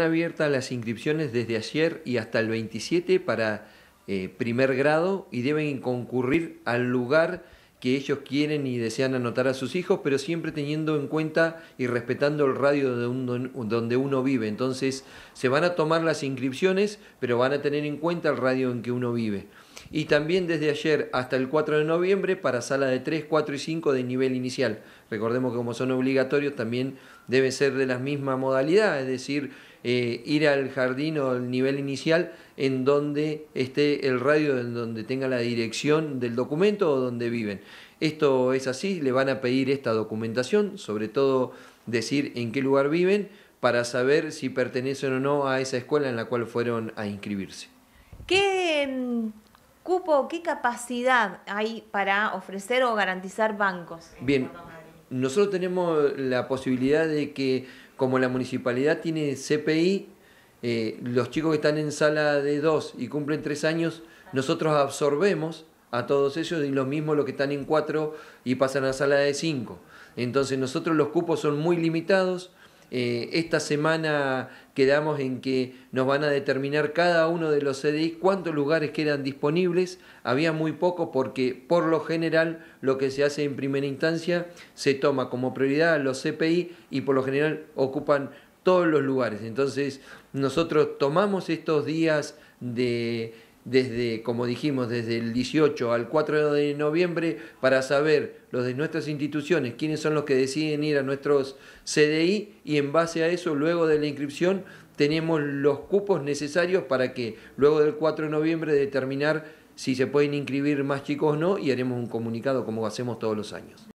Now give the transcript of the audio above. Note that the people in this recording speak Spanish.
abiertas las inscripciones desde ayer y hasta el 27 para eh, primer grado y deben concurrir al lugar que ellos quieren y desean anotar a sus hijos, pero siempre teniendo en cuenta y respetando el radio de donde uno vive. Entonces se van a tomar las inscripciones, pero van a tener en cuenta el radio en que uno vive y también desde ayer hasta el 4 de noviembre para sala de 3, 4 y 5 de nivel inicial. Recordemos que como son obligatorios también debe ser de la misma modalidad, es decir, eh, ir al jardín o al nivel inicial en donde esté el radio, en donde tenga la dirección del documento o donde viven. Esto es así, le van a pedir esta documentación, sobre todo decir en qué lugar viven, para saber si pertenecen o no a esa escuela en la cual fueron a inscribirse. ¿Qué mm, cupo, qué capacidad hay para ofrecer o garantizar bancos? Bien, nosotros tenemos la posibilidad de que como la municipalidad tiene CPI, eh, los chicos que están en sala de dos y cumplen tres años, nosotros absorbemos a todos ellos y lo mismo los que están en cuatro y pasan a sala de cinco Entonces nosotros los cupos son muy limitados, eh, esta semana quedamos en que nos van a determinar cada uno de los CDI cuántos lugares quedan disponibles. Había muy poco porque por lo general lo que se hace en primera instancia se toma como prioridad los CPI y por lo general ocupan todos los lugares. Entonces nosotros tomamos estos días de desde, como dijimos, desde el 18 al 4 de noviembre para saber los de nuestras instituciones, quiénes son los que deciden ir a nuestros CDI y en base a eso, luego de la inscripción, tenemos los cupos necesarios para que luego del 4 de noviembre determinar si se pueden inscribir más chicos o no y haremos un comunicado como hacemos todos los años.